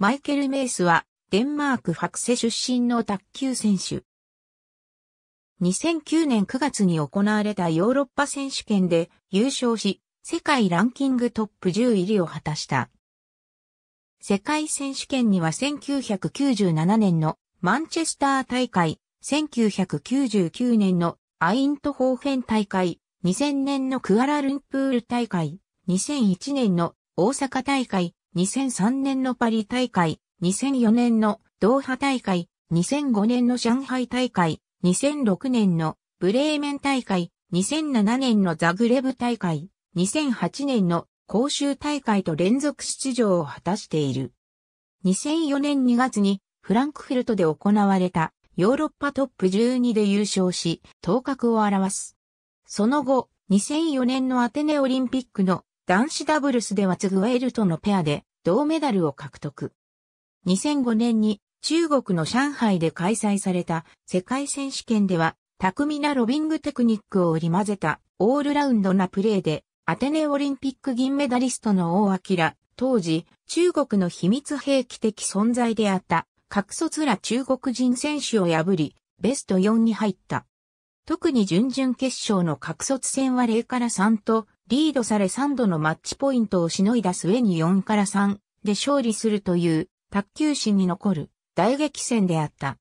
マイケル・メイスは、デンマーク・ファクセ出身の卓球選手。2009年9月に行われたヨーロッパ選手権で優勝し、世界ランキングトップ10入りを果たした。世界選手権には1997年のマンチェスター大会、1999年のアイントホーフェン大会、2000年のクアラルンプール大会、2001年の大阪大会、2003年のパリ大会、2004年のドーハ大会、2005年の上海大会、2006年のブレーメン大会、2007年のザグレブ大会、2008年の公衆大会と連続出場を果たしている。2004年2月にフランクフルトで行われたヨーロッパトップ12で優勝し、頭角を表す。その後、2004年のアテネオリンピックの男子ダブルスではツグエルとのペアで銅メダルを獲得。2005年に中国の上海で開催された世界選手権では巧みなロビングテクニックを織り交ぜたオールラウンドなプレーでアテネオリンピック銀メダリストの王明、当時中国の秘密兵器的存在であった格卒ら中国人選手を破りベスト4に入った。特に準々決勝の格卒戦は0から3とリードされ3度のマッチポイントをしのいだ末に4から3で勝利するという卓球史に残る大激戦であった。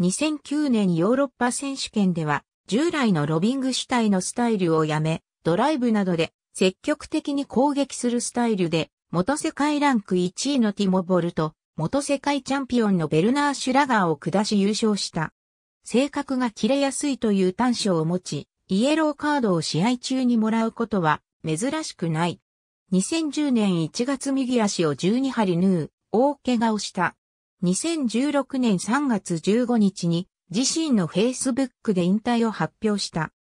2009年ヨーロッパ選手権では従来のロビング主体のスタイルをやめ、ドライブなどで積極的に攻撃するスタイルで元世界ランク1位のティモボルと元世界チャンピオンのベルナー・シュラガーを下し優勝した。性格が切れやすいという短所を持ち、イエローカードを試合中にもらうことは珍しくない。2010年1月右足を12針縫う大怪我をした。2016年3月15日に自身の Facebook で引退を発表した。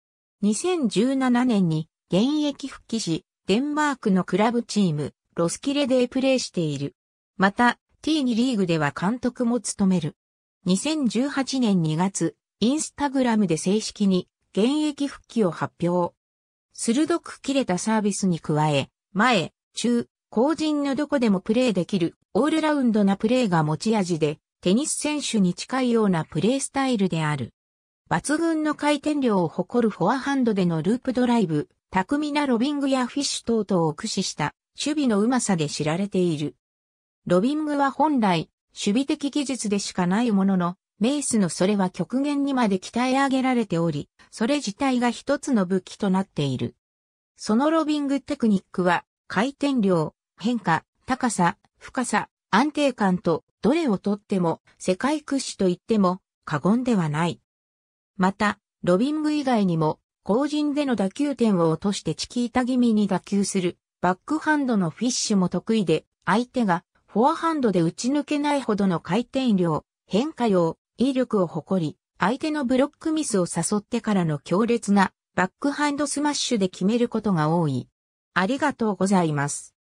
2017年に現役復帰し、デンマークのクラブチーム、ロスキレでプレーしている。また、T2 リーグでは監督も務める。2018年2月、インスタグラムで正式に現役復帰を発表。鋭く切れたサービスに加え、前、中、後陣のどこでもプレーできるオールラウンドなプレーが持ち味で、テニス選手に近いようなプレースタイルである。抜群の回転量を誇るフォアハンドでのループドライブ、巧みなロビングやフィッシュ等々を駆使した守備のうまさで知られている。ロビングは本来、守備的技術でしかないものの、メイスのそれは極限にまで鍛え上げられており、それ自体が一つの武器となっている。そのロビングテクニックは、回転量、変化、高さ、深さ、安定感と、どれをとっても、世界屈指と言っても、過言ではない。また、ロビング以外にも、後陣での打球点を落としてチキータ気味に打球する、バックハンドのフィッシュも得意で、相手が、フォアハンドで打ち抜けないほどの回転量、変化量、威力を誇り、相手のブロックミスを誘ってからの強烈なバックハンドスマッシュで決めることが多い。ありがとうございます。